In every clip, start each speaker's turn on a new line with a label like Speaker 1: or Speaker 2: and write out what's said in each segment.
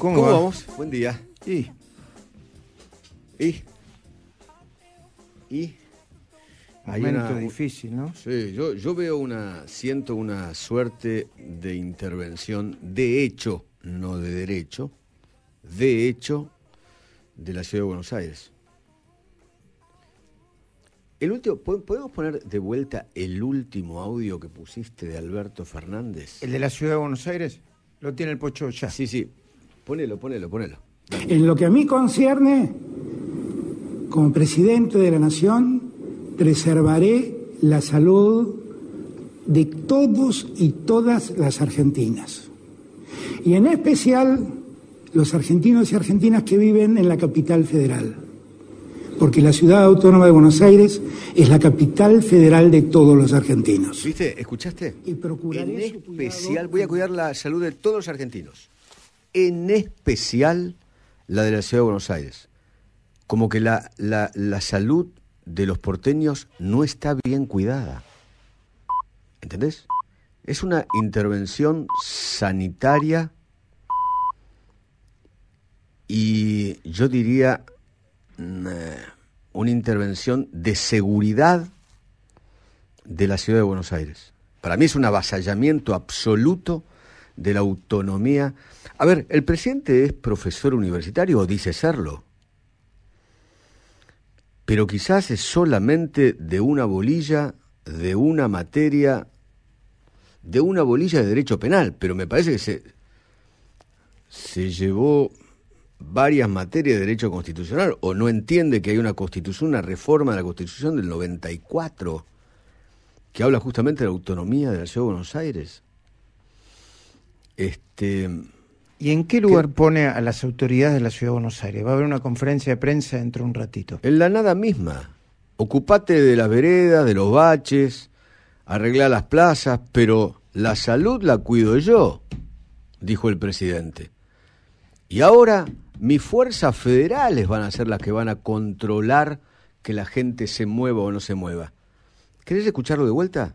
Speaker 1: ¿Cómo, vamos? Buen día. ¿Y? ¿Y? ¿Y? Hay Momento difícil, ¿no? Sí, yo, veo una, siento una suerte de intervención de hecho, no de derecho, de hecho, de la ciudad de Buenos Aires. El último, ¿podemos poner de vuelta el último audio que pusiste de Alberto Fernández? ¿El de la ciudad de Buenos Aires? Lo tiene el pocho ya. Sí, sí, Ponelo, ponelo, ponelo.
Speaker 2: En lo que a mí concierne, como presidente de la Nación, preservaré la salud de todos y todas las argentinas. Y en especial los argentinos y argentinas que viven en la capital federal. Porque la ciudad autónoma de Buenos Aires es la capital federal de todos los argentinos. ¿Viste? ¿Escuchaste?
Speaker 1: Y procuraré en especial voy a cuidar la salud de todos los argentinos en especial la de la Ciudad de Buenos Aires. Como que la, salud de los porteños no está bien cuidada. ¿Entendés? Es una intervención sanitaria y yo diría mm, una intervención de seguridad de la ciudad de Buenos Aires. Para mí es un avasallamiento absoluto de la autonomía. A ver, ¿el presidente es profesor universitario o dice serlo? Pero quizás es solamente de una bolilla, de una materia, de una bolilla de derecho penal, pero me parece que se, se llevó varias materias de derecho constitucional o no entiende que hay una constitución, una reforma de la constitución del 94 que habla justamente de la autonomía de la ciudad de Buenos Aires. Este, ¿Y en qué lugar
Speaker 3: pone a las autoridades de la Ciudad de Buenos Aires? Va a haber una conferencia de prensa dentro de un ratito.
Speaker 1: En la nada misma. Ocupate de las veredas, de los baches, arregla las plazas, pero la salud la cuido yo, dijo el presidente. Y ahora mis fuerzas federales van a ser las que van a controlar que la gente se mueva o no se mueva. ¿Querés escucharlo de vuelta?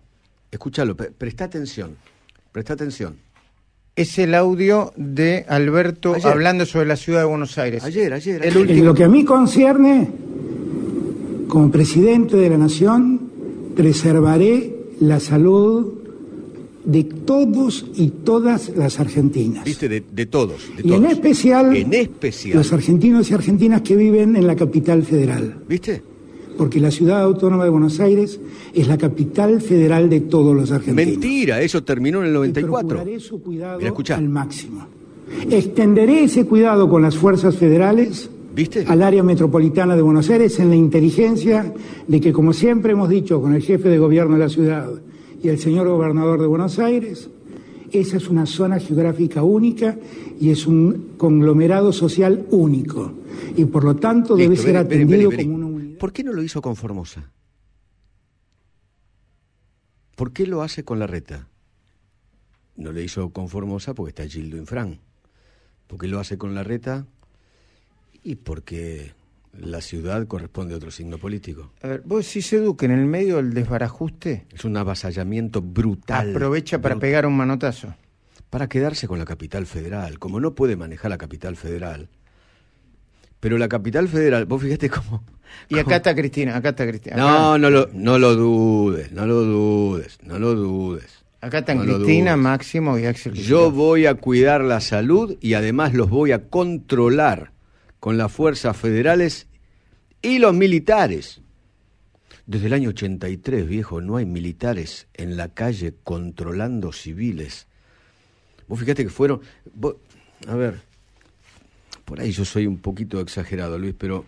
Speaker 1: Escúchalo, presta atención, presta atención es el audio de Alberto
Speaker 3: hablando sobre la ciudad de Buenos Aires. Ayer, ayer. lo que a
Speaker 2: mí concierne, como presidente de la Nación, preservaré la salud de todos y todas las argentinas.
Speaker 1: Viste, de, todos. y En,
Speaker 2: especial, en especial los argentinos y argentinas que viven en la capital federal. ¿Viste? porque la ciudad autónoma de Buenos Aires es la capital federal de todos los argentinos.
Speaker 1: Mentira, eso terminó en el 94. Y su cuidado al máximo.
Speaker 2: Extenderé ese cuidado con las fuerzas federales al área metropolitana de Buenos Aires en la inteligencia de que, como siempre hemos dicho con el jefe de gobierno de la ciudad y el señor gobernador de Buenos Aires, esa es una zona geográfica única y es un conglomerado social único. Y por lo tanto debe ser atendido como una ¿por qué no
Speaker 1: lo hizo con Formosa? ¿Por qué lo hace con la reta? No lo hizo con Formosa porque está Gildo Infran. ¿Por qué lo hace con la reta? Y porque la ciudad corresponde a otro signo político. A ver, vos si se que en el medio del desbarajuste. Es un avasallamiento brutal. Aprovecha para pegar un manotazo. Para quedarse con la capital federal. Como no puede manejar la capital federal, pero la capital federal, vos fijaste cómo. Y acá está Cristina, acá está Cristina. No, no lo, no lo dudes, no lo dudes, no lo dudes.
Speaker 3: Acá están Cristina, Máximo y Axel. Yo
Speaker 1: voy a cuidar la salud y además los voy a controlar con las fuerzas federales y los militares. Desde el año 83, viejo, no hay militares en la calle controlando civiles. Vos fíjate que fueron... a ver, por ahí yo soy un poquito exagerado, Luis, pero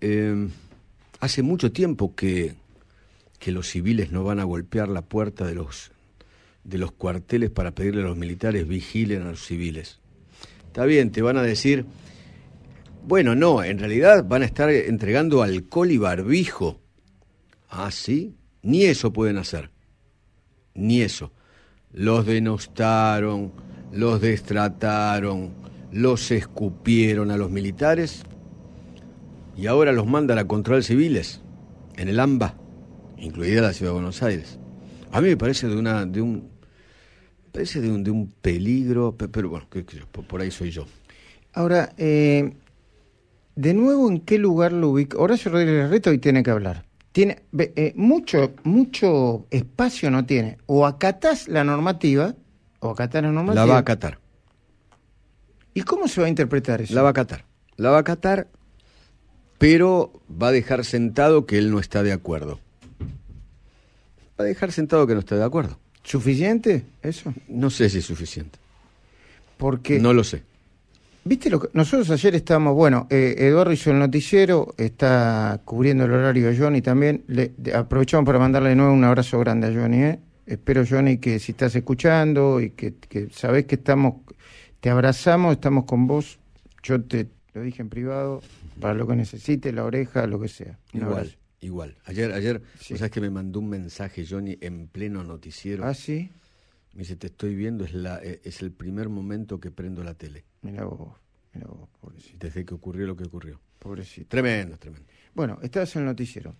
Speaker 1: em, hace mucho tiempo que, que los civiles no van a golpear la puerta de los, de los cuarteles para pedirle a los militares vigilen a los civiles. Está bien, te van a decir, bueno, no, en realidad van a estar entregando alcohol y barbijo. Ah, sí, ni eso pueden hacer, ni eso. Los denostaron los destrataron, los escupieron a los militares y ahora los manda a control civiles en el AMBA, incluida la ciudad de Buenos Aires. A mí me parece de una de un parece de un, de un peligro, pero bueno, por ahí soy yo. Ahora, eh, de nuevo, ¿en
Speaker 3: qué lugar lo ubica? Horacio Rodríguez Reto hoy tiene que hablar. Tiene eh, mucho, mucho espacio no tiene. O acatás la normativa ¿O a no nomás? La va a Qatar.
Speaker 1: ¿Y cómo se va a interpretar eso? La va a Qatar. La va a Qatar, pero va a dejar sentado que él no está de acuerdo. Va a dejar sentado que no está de acuerdo. ¿Suficiente eso? No sé si es suficiente. Porque... No lo sé.
Speaker 3: Viste lo que nosotros ayer estábamos, bueno, eh, Eduardo hizo el noticiero, está cubriendo el horario a Johnny también. Le, aprovechamos para mandarle de nuevo un abrazo grande a Johnny, ¿eh? espero Johnny que si estás escuchando y que, sabes que estamos, te abrazamos, estamos con vos, yo te lo dije en privado, para lo que necesites, la oreja, lo que sea. igual,
Speaker 1: igual. Ayer, ayer, que me mandó un mensaje Johnny en pleno noticiero. Ah, sí. Me dice, te estoy viendo, es, la, eh, es el primer momento que prendo la tele. Mira vos, mira vos, pobrecito. Desde que ocurrió lo que ocurrió. Pobrecito. Tremendo, tremendo.
Speaker 3: Bueno, estás en el noticiero.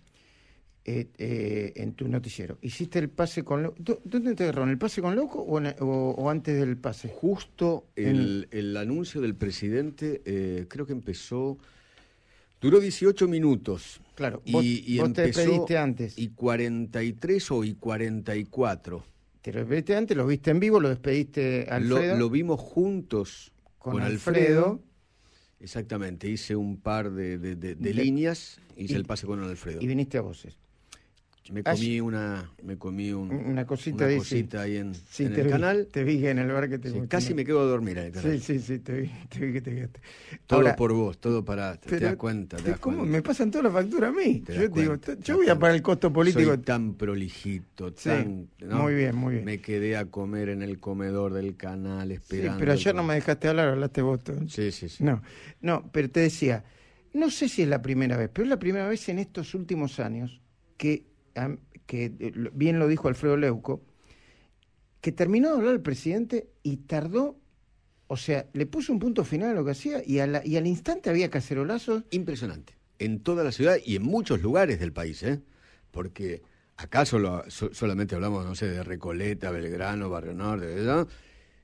Speaker 1: Eh, eh, en tu noticiero.
Speaker 3: ¿Hiciste el pase con Loco? ¿Dónde te agarraron? ¿El pase con Loco o, antes del pase? Justo
Speaker 1: el, el anuncio del presidente, eh, creo que empezó. Duró 18 minutos. Claro, y, despediste antes. Y 43 o y 44. Te lo despediste antes, lo viste en vivo, lo despediste a Alfredo. Lo, vimos juntos con, Alfredo. Exactamente, hice un par de, de, líneas, hice el pase con Alfredo. Y
Speaker 3: viniste a voces.
Speaker 1: Me ah, comí una, me comí una cosita, una cosita ahí en, el canal. Te vi en el bar que te Casi me quedo a dormir ahí. Sí,
Speaker 3: sí, sí, te vi, que te quedaste.
Speaker 1: Todo por vos, todo para. Te, das cuenta.
Speaker 3: Me pasan toda la factura a mí. yo digo, yo voy a pagar el costo político.
Speaker 1: tan prolijito, tan. Muy bien, muy bien. Me quedé a comer en el comedor del canal esperando. Sí, pero ayer
Speaker 3: no me dejaste hablar, hablaste vos Sí, sí, sí. No, no, pero te decía, no sé si es la primera vez, pero es la primera vez en estos últimos años que que eh, bien lo dijo Alfredo Leuco, que terminó de hablar el presidente y tardó, o sea, le puso un punto final a lo que hacía y, al instante había cacerolazos. Impresionante,
Speaker 1: en toda la ciudad y en muchos lugares del país, ¿eh? porque acaso solamente hablamos, no sé, de Recoleta, Belgrano, Barrio Norte, ¿verdad?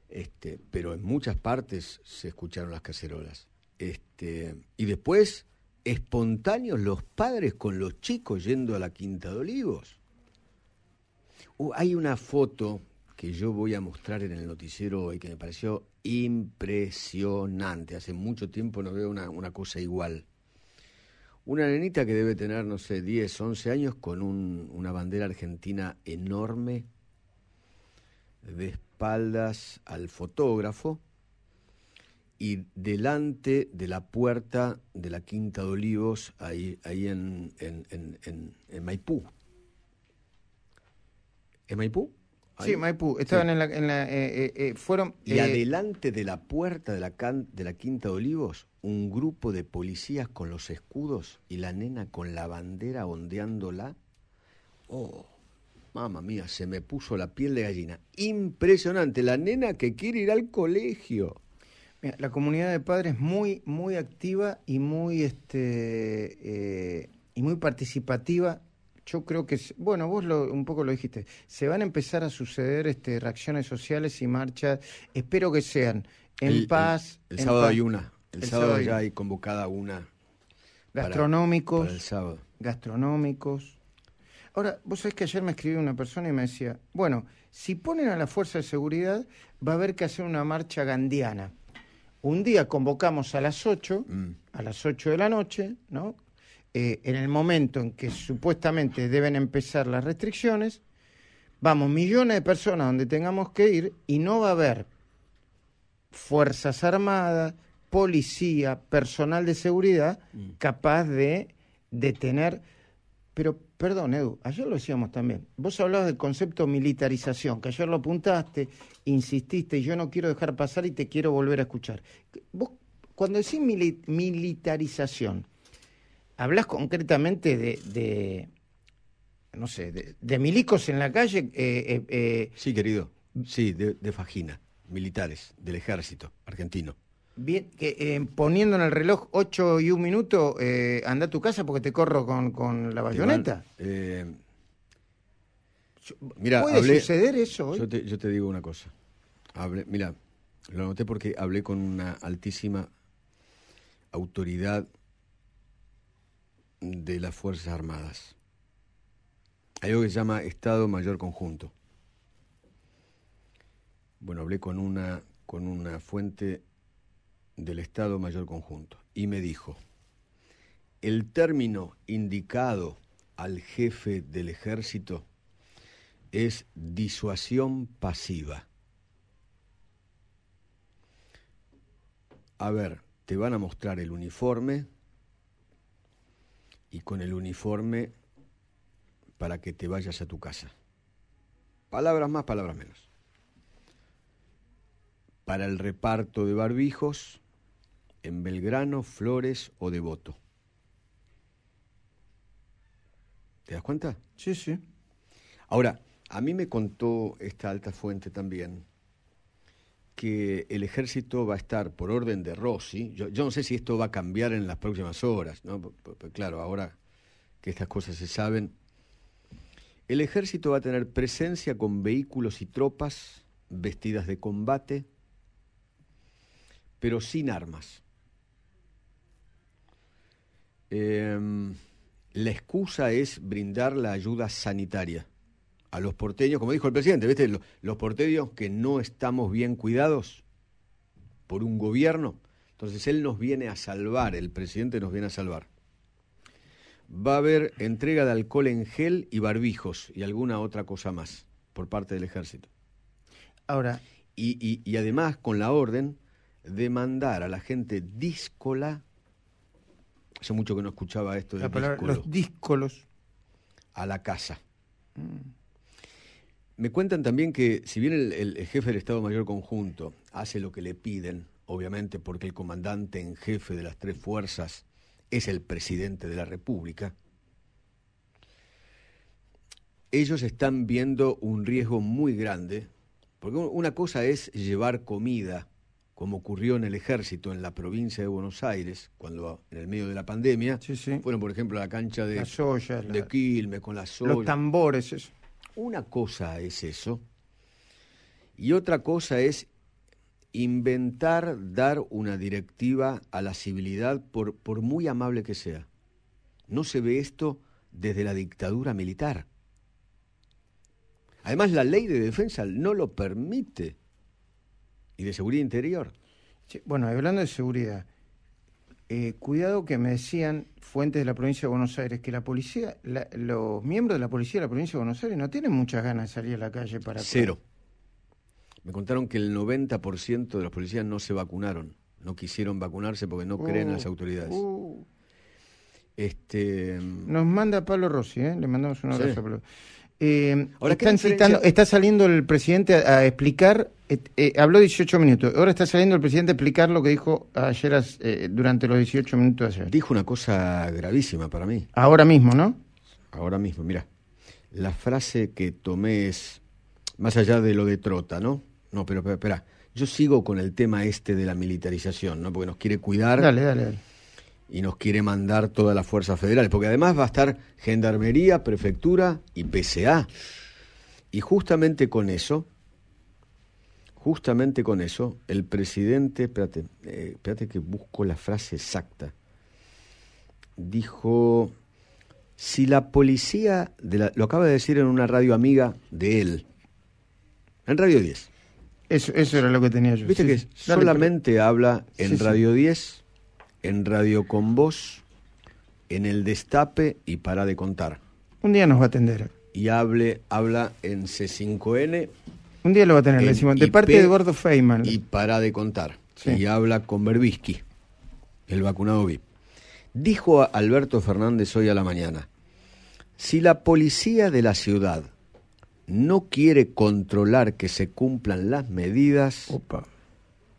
Speaker 1: Este, pero en muchas partes se escucharon las cacerolas. Este, y después espontáneos los padres con los chicos yendo a la Quinta de Olivos. Uh, hay una foto que yo voy a mostrar en el noticiero hoy que me pareció impresionante. Hace mucho tiempo no veo una, cosa igual. Una nenita que debe tener, no sé, 10, 11 años con una bandera argentina enorme de espaldas al fotógrafo y delante de la puerta de la Quinta de Olivos, ahí, ahí en, Maipú. ¿En Maipú? Sí, Maipú. Estaban en la. Eh, eh, eh, fueron, y adelante de la puerta de la, de la Quinta de Olivos, un grupo de policías con los escudos y la nena con la bandera ondeándola. Oh, mamá mía, se me puso la piel de gallina. Impresionante, la nena que quiere ir al colegio la comunidad de padres
Speaker 3: muy, muy activa y muy, este, eh, y muy participativa. Yo creo que, bueno, vos lo, un poco lo dijiste, se van a empezar a suceder este, reacciones sociales y marchas, espero que sean
Speaker 1: en paz. El, sábado hay una, el, sábado, ya hay convocada una.
Speaker 3: Gastronómicos. Gastronómicos. Ahora, vos sabés que ayer me escribió una persona y me decía, bueno, si ponen a la fuerza de seguridad, va a haber que hacer una marcha gandiana un día convocamos a las 8, mm. a las 8 de la noche, ¿no? Eh, en el momento en que supuestamente deben empezar las restricciones, vamos millones de personas donde tengamos que ir y no va a haber Fuerzas Armadas, policía, personal de seguridad mm. capaz de detener pero, perdón, Edu, ayer lo decíamos también. Vos hablabas del concepto militarización, que ayer lo apuntaste, insististe, y yo no quiero dejar pasar y te quiero volver a escuchar. Vos, cuando decís militarización, hablas concretamente de, no sé, de, milicos en la
Speaker 1: calle. Eh, eh, eh, sí, querido. Sí, de, de fajina, militares del ejército argentino.
Speaker 3: Bien, que, eh, poniendo en el reloj 8 y un minuto, eh, anda a tu casa porque te corro con, la bayoneta.
Speaker 1: Eh, ¿Puede suceder eso? Hoy? Yo, te, digo una cosa. mira, lo anoté porque hablé con una altísima autoridad de las Fuerzas Armadas. Hay algo que se llama Estado Mayor Conjunto. Bueno, hablé con una, con una fuente del Estado Mayor Conjunto y me dijo, el término indicado al jefe del ejército es disuasión pasiva. A ver, te van a mostrar el uniforme y con el uniforme para que te vayas a tu casa. Palabras más, palabras menos. Para el reparto de barbijos, en Belgrano, Flores o Devoto. ¿Te das cuenta? Sí, sí. Ahora, a mí me contó esta alta fuente también que el ejército va a estar por orden de Rossi. Yo, no sé si esto va a cambiar en las próximas horas, ¿no? claro, ahora que estas cosas se saben. El ejército va a tener presencia con vehículos y tropas vestidas de combate, pero sin armas. Em, la excusa es brindar la ayuda sanitaria a los porteños, como dijo el presidente, Los, porteños que no estamos bien cuidados por un gobierno. Entonces él nos viene a salvar, el presidente nos viene a salvar. Va a haber entrega de alcohol en gel y barbijos y alguna otra cosa más por parte del ejército. Ahora. Y, y además con la orden de mandar a la gente díscola Hace mucho que no escuchaba esto de los díscolos. A la casa. Mm. Me cuentan también que, si bien el, jefe del Estado Mayor Conjunto hace lo que le piden, obviamente porque el comandante en jefe de las tres fuerzas es el presidente de la República, ellos están viendo un riesgo muy grande, porque una cosa es llevar comida como ocurrió en el ejército en la provincia de Buenos Aires, cuando en el medio de la pandemia, fueron, por ejemplo, a la cancha de, de Quilmes con las ollas. Los tambores, eso. Una cosa es eso, y otra cosa es inventar, dar una directiva a la civilidad, por, por muy amable que sea. No se ve esto desde la dictadura militar. Además, la ley de defensa no lo permite y de seguridad interior. bueno, hablando de seguridad, eh, cuidado que me decían fuentes
Speaker 3: de la provincia de Buenos Aires que la policía, los miembros de la policía de la provincia de Buenos Aires no tienen muchas ganas de salir a la calle para... Cero.
Speaker 1: Me contaron que el 90% de los policías no se vacunaron, no quisieron vacunarse porque no creen en las uh, autoridades. Uh. Este... Mm,
Speaker 3: Nos manda Pablo Rossi, ¿eh? le mandamos un abrazo a
Speaker 1: Pablo. Eh, ahora,
Speaker 3: está saliendo el presidente a, explicar, eh, habló 18 minutos, ahora está saliendo el presidente a explicar lo que dijo ayer eh, durante los 18 minutos de ayer. Dijo una cosa
Speaker 1: gravísima para mí.
Speaker 3: Ahora mismo, ¿no?
Speaker 1: Ahora mismo, mira, la frase que tomé es, más allá de lo de Trota, ¿no? No, pero espera, yo sigo con el tema este de la militarización, ¿no? Porque nos quiere cuidar. dale, dale y nos quiere mandar todas las fuerzas federales, porque además va a estar Gendarmería, Prefectura y PSA. Y justamente con eso, justamente con eso, el presidente, espérate, eh, espérate que busco la frase exacta, dijo, si la policía, de lo acaba de decir en una radio amiga de él, en Radio 10. Eso, eso era lo que tenía yo. Viste que solamente habla en Radio 10 en Radio Con Vos, en El Destape y para de contar.
Speaker 3: Un día nos va a atender.
Speaker 1: Y hable, habla en C5N.
Speaker 3: Un día lo va a tener, decimos, de parte de
Speaker 1: Gordo Feynman. Y para de contar. Y habla con Berbisky, el vacunado VIP. Dijo Alberto Fernández hoy a la mañana, si la policía de la ciudad no quiere controlar que se cumplan las medidas,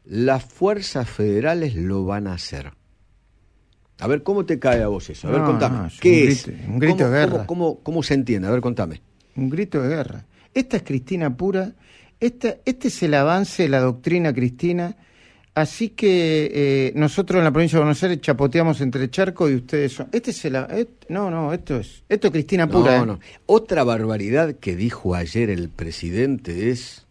Speaker 1: las fuerzas federales lo van a hacer. A ver, ¿cómo te cae a vos eso? A ver, contame. ¿Qué un es? un grito de guerra. Cómo, cómo, se entiende? A ver, contame. Un grito de guerra.
Speaker 3: Esta es Cristina pura. Esta, este es el avance de la doctrina cristina. Así que eh, nosotros en la provincia de Buenos Aires chapoteamos entre charco y ustedes son. Este es el. no, no, esto es. Esto Cristina pura. Eh. no.
Speaker 1: Otra barbaridad que dijo ayer el presidente es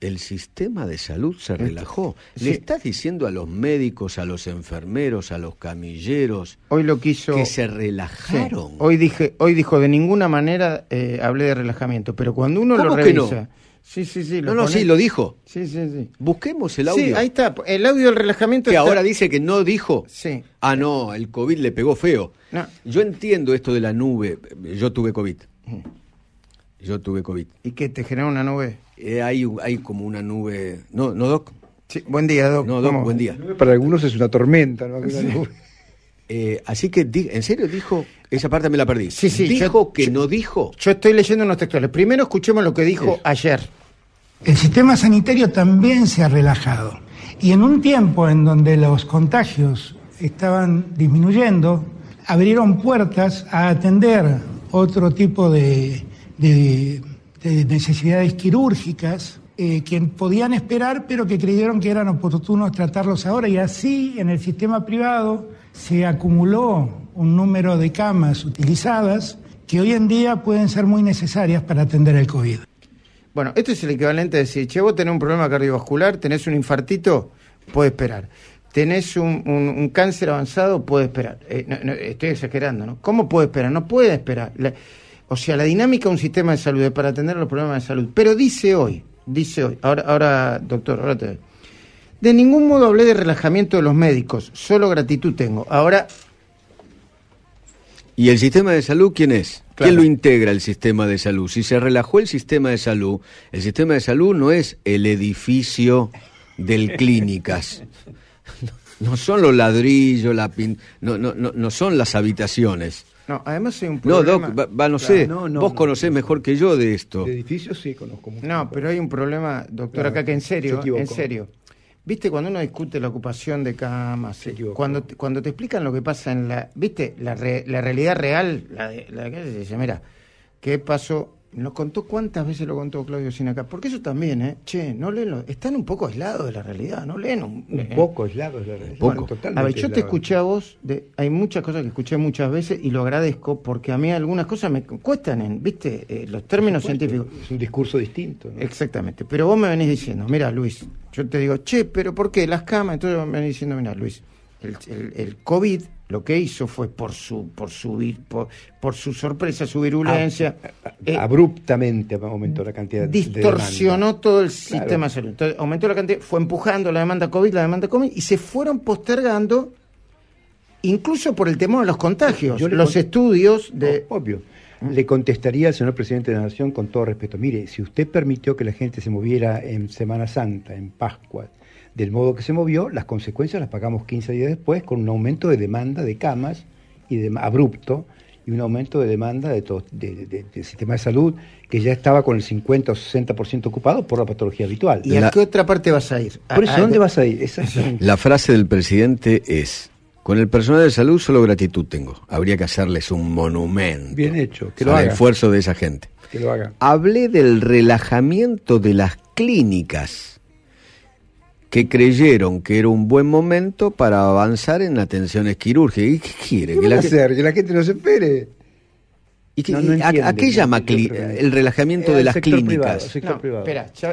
Speaker 1: el sistema de salud se relajó. Le estás diciendo a los médicos, a los enfermeros, a los camilleros hoy lo quiso, que se relajaron.
Speaker 3: Hoy dije, hoy dijo de ninguna manera eh, hablé de relajamiento,
Speaker 1: pero cuando uno lo revisa, no?
Speaker 3: Sí, sí, sí. Lo no, sí, lo dijo. Sí, sí, sí.
Speaker 1: Busquemos el audio. ahí está. El audio del relajamiento. Que ahora dice que no dijo. Sí. Ah, no, el COVID le pegó feo. Yo entiendo esto de la nube. Yo tuve COVID. Mm. Yo tuve COVID. ¿Y qué? ¿Te generó una nube? Eh, hay, hay como una nube. No, no, Doc. Sí, buen día, Doc. No, Doc, buen día. Para algunos es una tormenta, ¿no? Eh, así que, ¿en serio dijo? Esa parte me la perdí. Sí,
Speaker 3: sí. ¿Dijo que
Speaker 1: no dijo? Yo estoy leyendo unos textuales.
Speaker 3: Primero escuchemos lo que dijo ayer.
Speaker 2: El sistema sanitario también se ha relajado. Y en un tiempo en donde los contagios estaban disminuyendo, abrieron puertas a atender otro tipo de de, necesidades quirúrgicas eh, que podían esperar, pero que creyeron que eran oportunos tratarlos ahora. Y así, en el sistema privado, se acumuló un número de camas utilizadas que hoy en día pueden ser muy necesarias para atender el COVID.
Speaker 3: Bueno, esto es el equivalente a decir, che, vos tenés un problema cardiovascular, tenés un infartito, puede esperar. Tenés un, cáncer avanzado, puede esperar. Eh, estoy exagerando, ¿no? ¿Cómo puede esperar? No puede esperar. O sea, la dinámica de un sistema de salud es para atender los problemas de salud. Pero dice hoy, dice hoy, ahora, ahora doctor, ahora te De ningún modo hablé de relajamiento de los médicos, solo gratitud tengo. Ahora...
Speaker 1: ¿Y el sistema de salud quién es? ¿Quién lo integra el sistema de salud? Si se relajó el sistema de salud, el sistema de salud no es el edificio del clínicas. No, son los ladrillos, la no, no, no, no son las habitaciones.
Speaker 3: No, además hay un problema. No, Doc, va, no sé, vos
Speaker 1: conocés mejor que yo de esto.
Speaker 4: De edificios sí conozco mucho. No, pero
Speaker 3: hay un problema, doctor, acá que en serio, en serio. Viste, cuando uno discute la ocupación de camas, cuando, te, cuando te explican lo que pasa en la. ¿Viste? La, la realidad real, la de, la se dice, mira, ¿qué pasó nos contó cuántas veces lo contó Claudio Sinacá, porque eso también, ¿eh? Che, no leen, están un poco aislados de la realidad, no leen un,
Speaker 4: ¿eh? poco aislados de la realidad. Poco. a ver, yo te escuché
Speaker 3: a vos, de, hay muchas cosas que escuché muchas veces y lo agradezco porque a mí algunas cosas me cuestan, en, ¿viste? Eh, los términos científicos. Es un discurso distinto. ¿no? Exactamente, pero vos me venís diciendo, mira Luis, yo te digo, che, pero ¿por qué las camas? Entonces me venís diciendo, mira Luis, el, el COVID lo que hizo fue por su por subir por, su sorpresa su virulencia ah, eh, abruptamente
Speaker 4: aumentó la cantidad de distorsionó
Speaker 3: todo el sistema de salud aumentó la cantidad fue empujando la demanda covid la demanda covid y se fueron postergando incluso por el temor de los
Speaker 4: contagios los estudios de obvio le contestaría al señor presidente de la Nación con todo respeto. Mire, si usted permitió que la gente se moviera en Semana Santa, en Pascua, del modo que se movió, las consecuencias las pagamos 15 días después con un aumento de demanda de camas y de, abrupto y un aumento de demanda de todo, del sistema de salud que ya estaba con el 50 o 60% ocupado por la patología habitual. ¿Y a qué otra parte vas a ir? Por eso, ¿dónde vas a ir?
Speaker 1: La frase del presidente es, con el personal de salud solo gratitud tengo. Habría que hacerles un monumento.
Speaker 4: Bien hecho, que al esfuerzo de esa gente. Que lo haga. Hablé
Speaker 1: del relajamiento de las clínicas que creyeron que era un buen momento para avanzar en atenciones quirúrgicas. ¿Y qué quiere? que, la hacer?
Speaker 4: que la gente no espere. ¿Y ¿A, qué llama el, relajamiento eh, de las clínicas?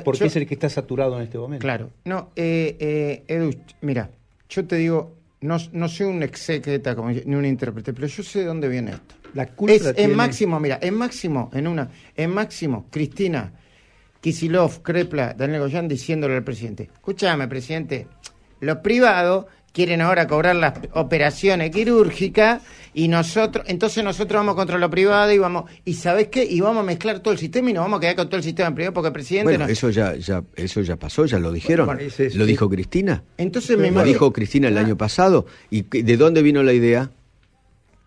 Speaker 4: Porque es el que está saturado en este momento. Claro. No,
Speaker 3: eh, eh mira, yo te digo, no, no soy un exequeta como ni un intérprete, pero yo sé de dónde viene esto. La culpa es, máximo, mira, en máximo, en una, en máximo, Cristina Kisilov, Krepla, Daniel Goyán diciéndole al presidente, escúchame presidente, los privados quieren ahora cobrar las operaciones quirúrgicas y nosotros, entonces nosotros vamos contra lo privado y vamos, y sabes qué, y vamos a mezclar todo el sistema y nos vamos a quedar con todo el sistema privado porque el presidente bueno, eso
Speaker 1: ya, ya, eso ya pasó, ya lo dijeron, lo dijo Cristina, entonces me lo dijo Cristina el ah. año pasado, y de dónde vino la idea?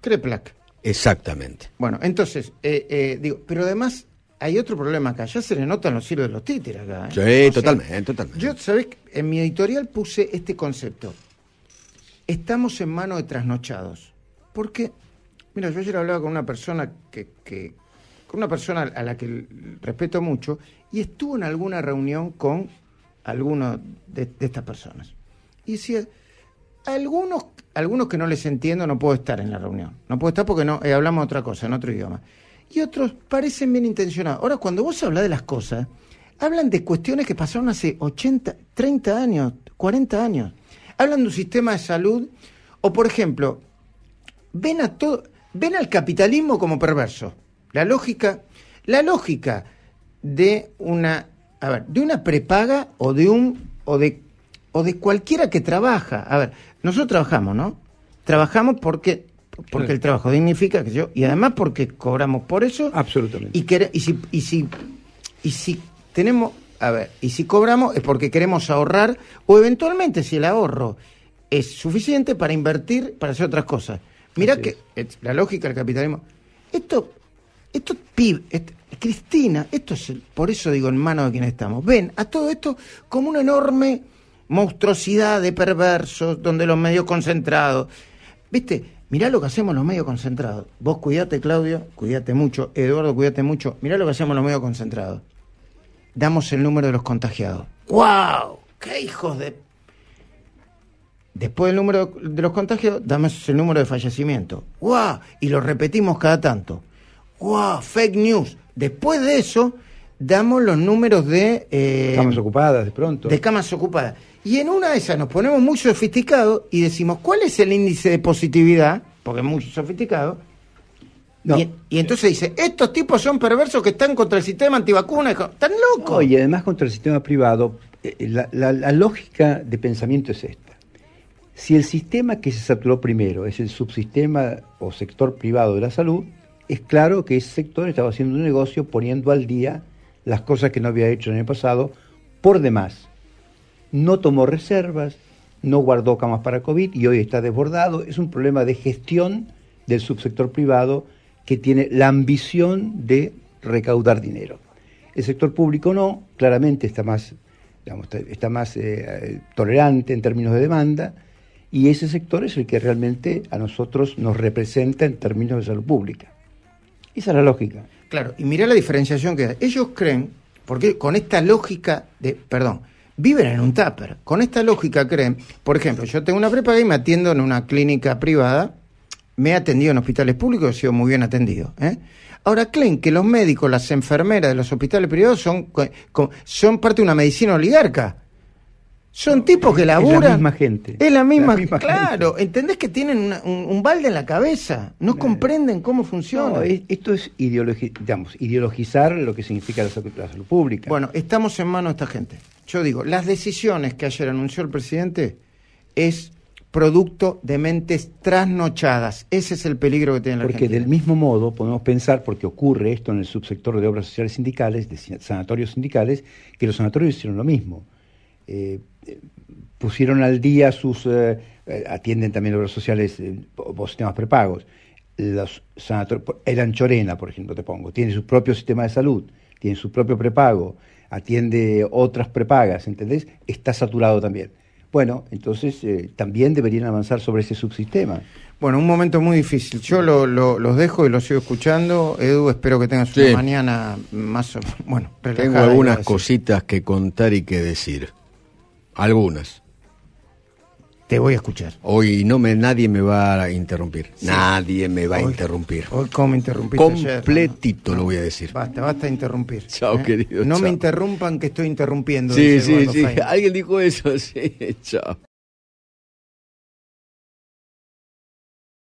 Speaker 1: Kreplak. Exactamente.
Speaker 3: Bueno, entonces, eh, eh, digo, pero además hay otro problema acá. Ya se le notan los hilos de los títeres acá.
Speaker 1: ¿eh? Sí, totalmente,
Speaker 3: totalmente. Yo, ¿sabés? En mi editorial puse este concepto. Estamos en manos de trasnochados. Porque, mira, yo ayer hablaba con una persona que, con una persona a la que respeto mucho y estuvo en alguna reunión con algunos de, estas personas. Y decía, algunos, algunos que no les entiendo no puedo estar en la reunión. No puedo estar porque no eh, hablamos otra cosa, en otro idioma y otros parecen bien intencionados. Ahora, cuando vos hablas de las cosas, hablan de cuestiones que pasaron hace 80, 30 años, 40 años. Hablan de un sistema de salud, o por ejemplo, ven, a todo, ven al capitalismo como perverso. La lógica, la lógica de una, a ver, de una prepaga o de un, o de, o de cualquiera que trabaja. A ver, nosotros trabajamos, ¿no? Trabajamos porque porque el trabajo dignifica que yo y además porque cobramos por eso absolutamente y si y si tenemos a ver y si cobramos es porque queremos ahorrar o eventualmente si el ahorro es suficiente para invertir para hacer otras cosas mira que la lógica del capitalismo esto esto pib Cristina esto es por eso digo en manos de quienes estamos ven a todo esto como una enorme monstruosidad de perversos donde los medios concentrados viste mirá lo que hacemos los medios concentrados. Vos cuídate, Claudio, cuídate mucho. Eduardo, cuídate mucho. Mirá lo que hacemos los medios concentrados. Damos el número de los contagiados. ¡Wow! ¡Qué hijos de...! Después del número de los contagiados, damos el número de fallecimientos. ¡Wow! Y lo repetimos cada tanto. ¡Wow! Fake news. Después de eso, damos los números de... Eh, ocupadas, de pronto. De camas ocupadas. Y en una de esas nos ponemos muy sofisticados y decimos, ¿cuál es el índice de positividad? Porque es muy sofisticado. Y, entonces dice, estos tipos son perversos que están contra el sistema antivacuna,
Speaker 4: están locos. y además contra el sistema privado, eh, eh, la, la lógica de pensamiento es esta. Si el sistema que se saturó primero es el subsistema o sector privado de la salud, es claro que ese sector estaba haciendo un negocio poniendo al día las cosas que no había hecho en el pasado por demás no tomó reservas, no guardó camas para COVID y hoy está desbordado. Es un problema de gestión del subsector privado que tiene la ambición de recaudar dinero. El sector público no, claramente está más, está más eh, eh, tolerante en términos de demanda y ese sector es el que realmente a nosotros nos representa en términos de salud pública. Esa es la lógica. Claro, y mirá la diferenciación que da. Ellos
Speaker 3: creen, porque con esta lógica de, perdón, viven en un tupper. Con esta lógica creen, por ejemplo, yo tengo una prepaga y me atiendo en una clínica privada, me he atendido en hospitales públicos, y he sido muy bien atendido. ¿eh? Ahora creen que los médicos, las enfermeras de los hospitales privados son, son parte de una medicina oligarca. Son tipos que laburan. Es la misma gente. Es la misma, gente, Claro, entendés que tienen un, balde en la cabeza. No comprenden cómo funciona. esto es ideologizar lo que significa la, salud pública. Bueno, estamos en manos de esta gente. Yo digo, las decisiones que ayer anunció el presidente es producto de mentes trasnochadas. Ese es el peligro que tiene la Porque del
Speaker 4: mismo modo podemos pensar, porque ocurre esto en el subsector de obras sociales sindicales, de sanatorios sindicales, que los sanatorios hicieron lo mismo. Eh, pusieron al día sus, eh, eh, atienden también obras sociales eh, sistemas prepagos. Los sanatorios, el Anchorena, por ejemplo, te pongo, tiene su propio sistema de salud, tiene su propio prepago, atiende otras prepagas, ¿entendés? Está saturado también. Bueno, entonces eh, también deberían avanzar sobre ese subsistema. Bueno, un momento muy difícil.
Speaker 3: Yo los dejo y los sigo escuchando. Edu, espero que tengas una mañana
Speaker 1: más, bueno,
Speaker 3: relajada. Tengo algunas
Speaker 1: cositas que contar y que decir. Algunas. Te voy a escuchar. Hoy no me, nadie me va a interrumpir. Nadie me va a interrumpir.
Speaker 3: Hoy como interrumpir.
Speaker 1: Completito lo voy a decir. Basta, basta interrumpir. Chao, ¿eh? querido.
Speaker 4: No me interrumpan que estoy interrumpiendo. Sí, sí, sí.
Speaker 1: Alguien dijo eso. Sí, chao.